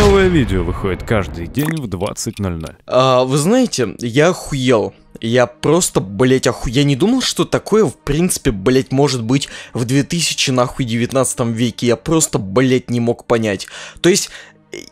Новое видео выходит каждый день в 20.00. А, вы знаете, я охуел. Я просто, блять, оху... Я не думал, что такое, в принципе, блять, может быть в 2000, нахуй, 19 веке. Я просто, блять, не мог понять. То есть,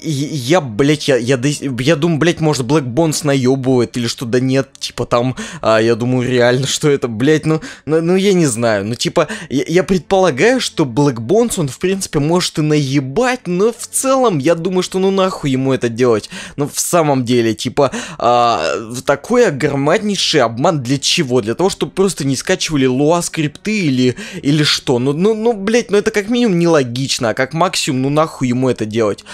я, блядь, я, я, я думаю, блядь, может, Black Bones наебывает или что, да нет, типа там, а, я думаю, реально, что это, блядь, ну, ну, ну я не знаю, ну, типа, я, я предполагаю, что Black Bones, он, в принципе, может и наебать, но в целом, я думаю, что ну нахуй ему это делать, ну, в самом деле, типа, а, такой огромнейший обман для чего? Для того, чтобы просто не скачивали луа скрипты или, или что, ну, ну, ну, блядь, ну, это как минимум нелогично, а как максимум, ну, нахуй ему это делать.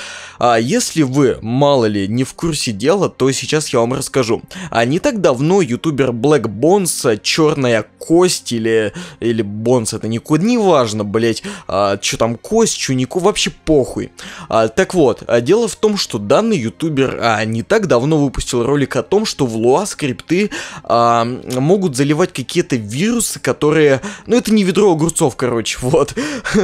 А если вы, мало ли, не в курсе дела, то сейчас я вам расскажу. А не так давно ютубер Black Bones, а, Черная Кость или... или Бонс, это не важно, блять, а, чё там Кость, Чунику, вообще похуй. А, так вот, а дело в том, что данный ютубер а, не так давно выпустил ролик о том, что в Луа скрипты а, могут заливать какие-то вирусы, которые... Ну это не ведро огурцов, короче, вот.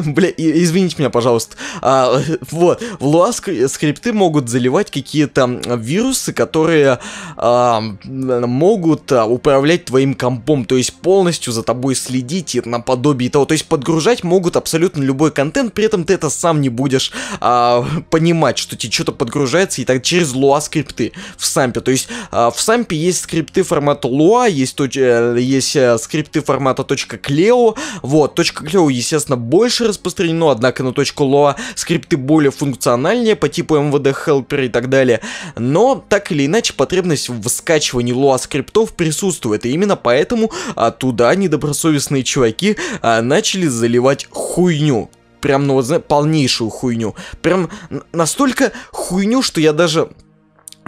Бля, извините меня, пожалуйста. А, вот, в Луа скрипты скрипты могут заливать какие-то вирусы, которые э, могут а, управлять твоим компом, то есть полностью за тобой следить и наподобие того. То есть подгружать могут абсолютно любой контент, при этом ты это сам не будешь э, понимать, что тебе что-то подгружается и так через Lua скрипты в сампе. То есть э, в сампе есть скрипты формата Lua, есть, точ, э, есть э, скрипты формата .cleo, вот, .cleo, естественно, больше распространено, однако на .lua скрипты более функциональнее, по типа MVD Helper и так далее. Но, так или иначе, потребность в скачивании луа скриптов присутствует, и именно поэтому а, туда недобросовестные чуваки а, начали заливать хуйню. Прям, ну вот, полнейшую хуйню. Прям настолько хуйню, что я даже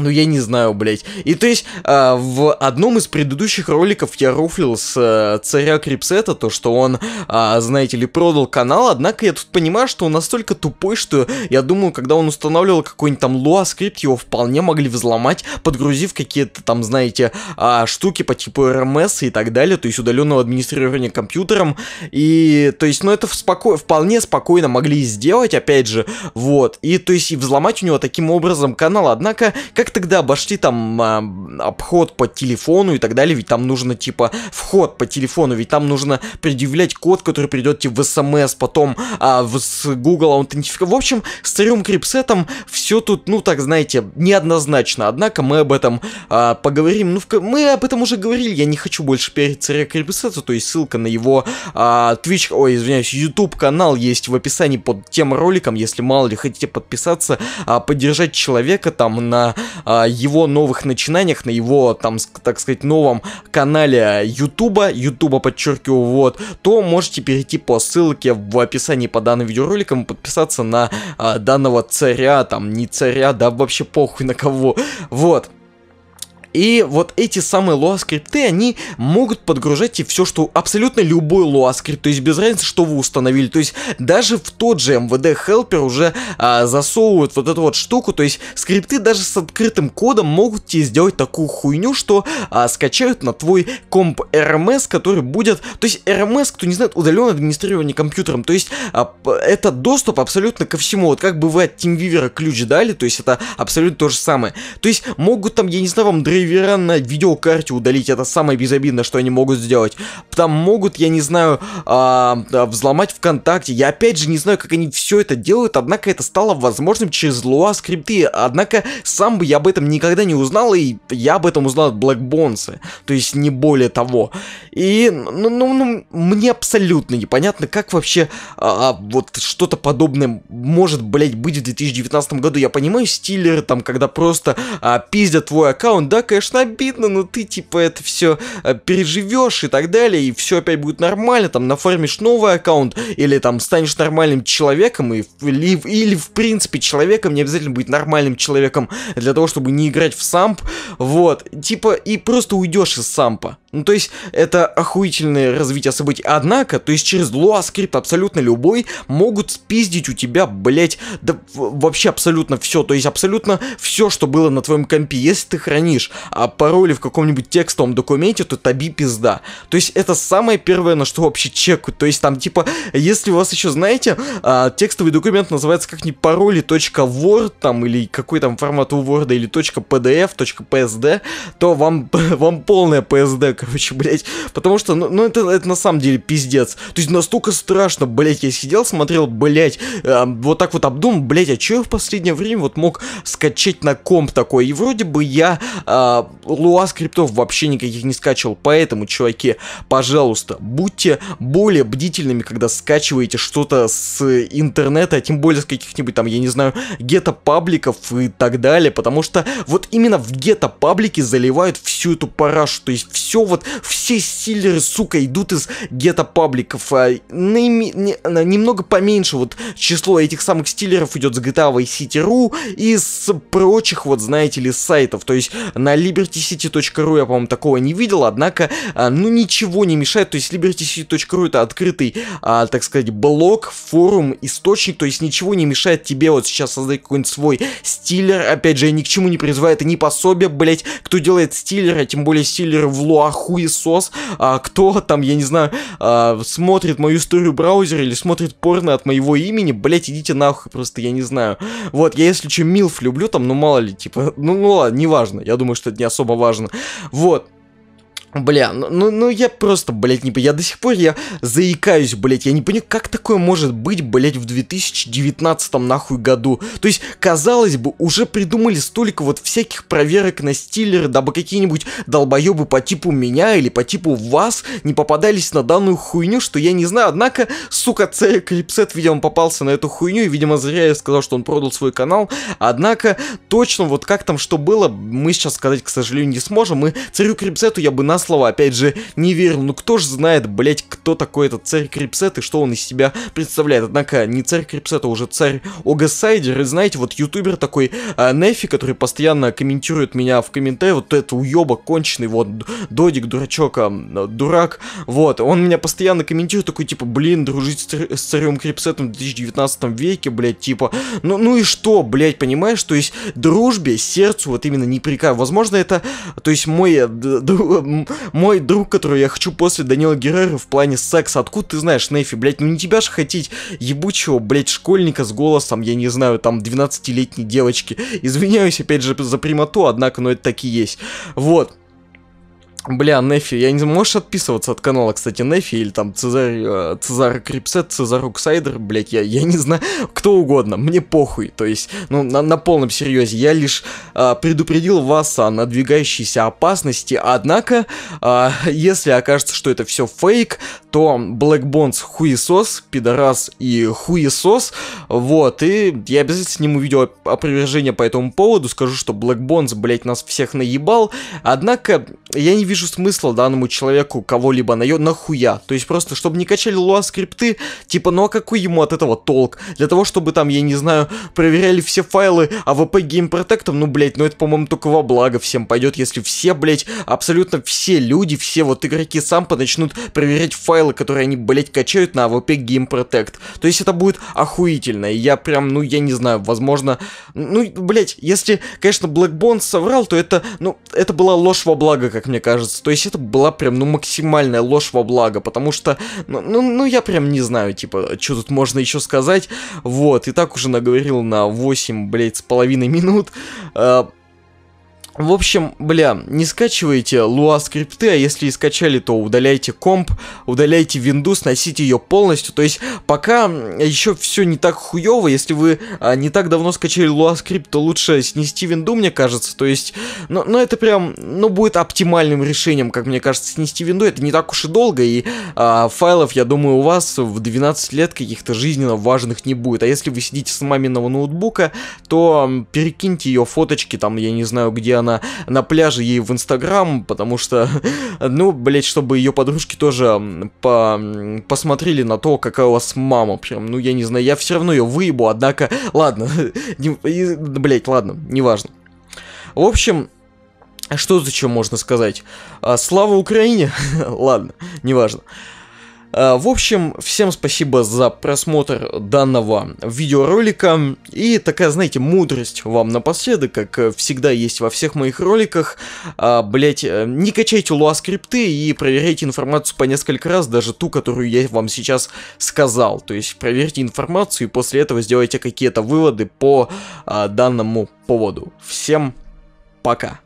ну, я не знаю, блядь. И то есть, э, в одном из предыдущих роликов я руфлил с э, царя Крипсета, то, что он, э, знаете ли, продал канал, однако я тут понимаю, что он настолько тупой, что я думаю, когда он устанавливал какой-нибудь там Lua скрипт, его вполне могли взломать, подгрузив какие-то там, знаете, э, штуки по типу RMS эм и так далее, то есть удаленного администрирования компьютером, и, то есть, ну, это в споко... вполне спокойно могли сделать, опять же, вот, и, то есть, и взломать у него таким образом канал, однако, как тогда обошли там э, обход по телефону и так далее, ведь там нужно типа вход по телефону, ведь там нужно предъявлять код, который придет тебе в смс, эм потом э, в, с Google аутентификация. В общем, с царем крипсетом все тут, ну так знаете, неоднозначно, однако мы об этом э, поговорим. Ну, в, мы об этом уже говорили, я не хочу больше перед царя крипсета, то есть ссылка на его э, Twitch, ой, извиняюсь, YouTube канал есть в описании под тем роликом, если мало ли хотите подписаться, э, поддержать человека там на а, его новых начинаниях, на его, там, так сказать, новом канале Ютуба, Ютуба, подчеркиваю, вот, то можете перейти по ссылке в описании по данным видеороликам и подписаться на а, данного царя, там, не царя, да вообще похуй на кого, вот. И вот эти самые луа-скрипты, они могут подгружать и все, что абсолютно любой луа-скрипт, то есть без разницы, что вы установили. То есть даже в тот же MVD Helper уже а, засовывают вот эту вот штуку, то есть скрипты даже с открытым кодом могут тебе сделать такую хуйню, что а, скачают на твой комп RMS, эм который будет... То есть RMS, эм кто не знает, удаленное администрирование компьютером, то есть а, это доступ абсолютно ко всему, вот как бы вы от TeamViewer ключ дали, то есть это абсолютно то же самое. То есть могут там, я не знаю, вам дрейф драйвера на видеокарте удалить. Это самое безобидное, что они могут сделать. Там могут, я не знаю, а, взломать ВКонтакте. Я опять же не знаю, как они все это делают, однако это стало возможным через Lua скрипты. Однако сам бы я об этом никогда не узнал, и я об этом узнал от Блэкбонса. То есть не более того. И, ну, ну, ну мне абсолютно непонятно, как вообще а, а вот что-то подобное может, блять быть в 2019 году. Я понимаю стиллеры, там, когда просто а, пиздят твой аккаунт, да, конечно, обидно, но ты, типа, это все э, переживешь и так далее, и все опять будет нормально, там, наформишь новый аккаунт, или там станешь нормальным человеком, и, или, или в принципе, человеком, не обязательно быть нормальным человеком для того, чтобы не играть в самп, вот, типа, и просто уйдешь из сампа. Ну, то есть, это охуительное развитие событий. Однако, то есть, через луа-скрипт абсолютно любой могут спиздить у тебя, блять, да вообще абсолютно все. То есть, абсолютно все, что было на твоем компе. Если ты хранишь а пароли в каком-нибудь текстовом документе, то таби пизда. То есть, это самое первое, на что вообще чекают. То есть, там, типа, если у вас еще, знаете, а, текстовый документ называется как-нибудь пароли.word, там, или какой там формат у Word, или .pdf, .psd, то вам, вам полная PSD короче, блять, Потому что, ну, ну это, это на самом деле пиздец. То есть настолько страшно, блять, я сидел, смотрел, блять, э, вот так вот обдумал, блять, а че я в последнее время вот мог скачать на комп такой? И вроде бы я э, луа скриптов вообще никаких не скачивал, поэтому, чуваки, пожалуйста, будьте более бдительными, когда скачиваете что-то с интернета, а тем более с каких-нибудь там, я не знаю, гетто-пабликов и так далее, потому что вот именно в гетто-паблике заливают всю эту парашу, то есть все вот все стиллеры, сука, идут из гетто-пабликов. А, наими, не, немного поменьше вот число этих самых стиллеров идет с GTA Vice City.ru и с прочих, вот знаете ли, сайтов. То есть на libertycity.ru я, по-моему, такого не видел, однако, а, ну, ничего не мешает. То есть libertycity.ru это открытый, а, так сказать, блог, форум, источник, то есть ничего не мешает тебе вот сейчас создать какой-нибудь свой стиллер. Опять же, я ни к чему не призываю, это не пособие, блять, кто делает стиллеры, тем более стиллеры в луаху хуесос, а, кто там, я не знаю, а, смотрит мою историю браузера или смотрит порно от моего имени, блять, идите нахуй, просто я не знаю. Вот, я если что, Милф люблю там, ну мало ли, типа, ну, ну ладно, неважно, я думаю, что это не особо важно. Вот. Бля, ну, ну, ну я просто, блядь, не... Я до сих пор, я заикаюсь, блядь, я не понимаю, как такое может быть, блядь, в 2019 нахуй году. То есть, казалось бы, уже придумали столько вот всяких проверок на стилеры, дабы какие-нибудь долбоебы по типу меня или по типу вас не попадались на данную хуйню, что я не знаю. Однако, сука, Церик Клипсет, видимо, попался на эту хуйню, и, видимо, зря я сказал, что он продал свой канал. Однако, точно вот как там что было, мы сейчас сказать, к сожалению, не сможем. И Царю Крипсету я бы на слово, опять же, не верю. Ну кто ж знает, блять, кто такой этот царь Крипсет и что он из себя представляет. Однако, не царь Крипсет, а уже царь Огасайдер. И знаете, вот ютубер такой а, Нефи, который постоянно комментирует меня в комментариях, вот этот уебок конченый, вот, додик, дурачок, а, дурак, вот, он меня постоянно комментирует, такой, типа, блин, дружить с, с царем Крипсетом в 2019 веке, блять, типа, ну, ну и что, блять, понимаешь, то есть, дружбе, сердцу, вот именно не прикаю, возможно, это, то есть, мой, э, мой друг, которого я хочу после Данила Герера в плане секса. Откуда ты знаешь, Нефи, блядь, ну не тебя ж хотеть ебучего, блядь, школьника с голосом, я не знаю, там, 12-летней девочки. Извиняюсь, опять же, за прямоту, однако, но это так и есть. Вот. Бля, Нефи, я не знаю, можешь отписываться от канала, кстати, Нефи или там Цезарь, э, Цезарь Крипсет, Цезарь Уксайдер, блять, я, я не знаю, кто угодно, мне похуй, то есть, ну, на, на полном серьезе, я лишь а, предупредил вас о надвигающейся опасности, однако, а, если окажется, что это все фейк, то Black Bones хуесос, пидорас и хуесос, вот, и я обязательно сниму видео опровержение по этому поводу, скажу, что Black Bones, блять, нас всех наебал, однако я не вижу смысла данному человеку кого-либо на нахуя, то есть просто, чтобы не качали луа скрипты, типа, ну а какой ему от этого толк, для того, чтобы там, я не знаю, проверяли все файлы АВП Game Protect, ну, блять, ну это, по-моему, только во благо всем пойдет, если все, блять, абсолютно все люди, все вот игроки сампа начнут проверять файлы файлы, которые они, блять, качают на AWP Game Protect. То есть это будет охуительно. я прям, ну, я не знаю, возможно... Ну, блять, если, конечно, Black Bones соврал, то это, ну, это была ложь во благо, как мне кажется. То есть это была прям, ну, максимальная ложь во благо, потому что, ну, ну, ну я прям не знаю, типа, что тут можно еще сказать. Вот, и так уже наговорил на 8, блять, с половиной минут. Э, в общем, бля, не скачивайте луа скрипты, а если и скачали, то удаляйте комп, удаляйте винду, сносите ее полностью. То есть, пока еще все не так хуево, если вы а, не так давно скачали луа скрипт, то лучше снести винду, мне кажется. То есть, ну, но это прям, ну, будет оптимальным решением, как мне кажется, снести винду. Это не так уж и долго, и а, файлов, я думаю, у вас в 12 лет каких-то жизненно важных не будет. А если вы сидите с маминого ноутбука, то перекиньте ее фоточки, там, я не знаю, где она на пляже ей в Инстаграм, потому что, ну, блять, чтобы ее подружки тоже по посмотрели на то, какая у вас мама, прям, ну, я не знаю, я все равно ее выебу, однако, ладно, блять, ладно, неважно. В общем, что зачем можно сказать? А, слава Украине! Ладно, неважно. важно. Э, в общем, всем спасибо за просмотр данного видеоролика. И такая, знаете, мудрость вам напоследок, как всегда есть во всех моих роликах. А, блять, э, не качайте луа скрипты и проверяйте информацию по несколько раз, даже ту, которую я вам сейчас сказал. То есть проверьте информацию и после этого сделайте какие-то выводы по а, данному поводу. Всем пока.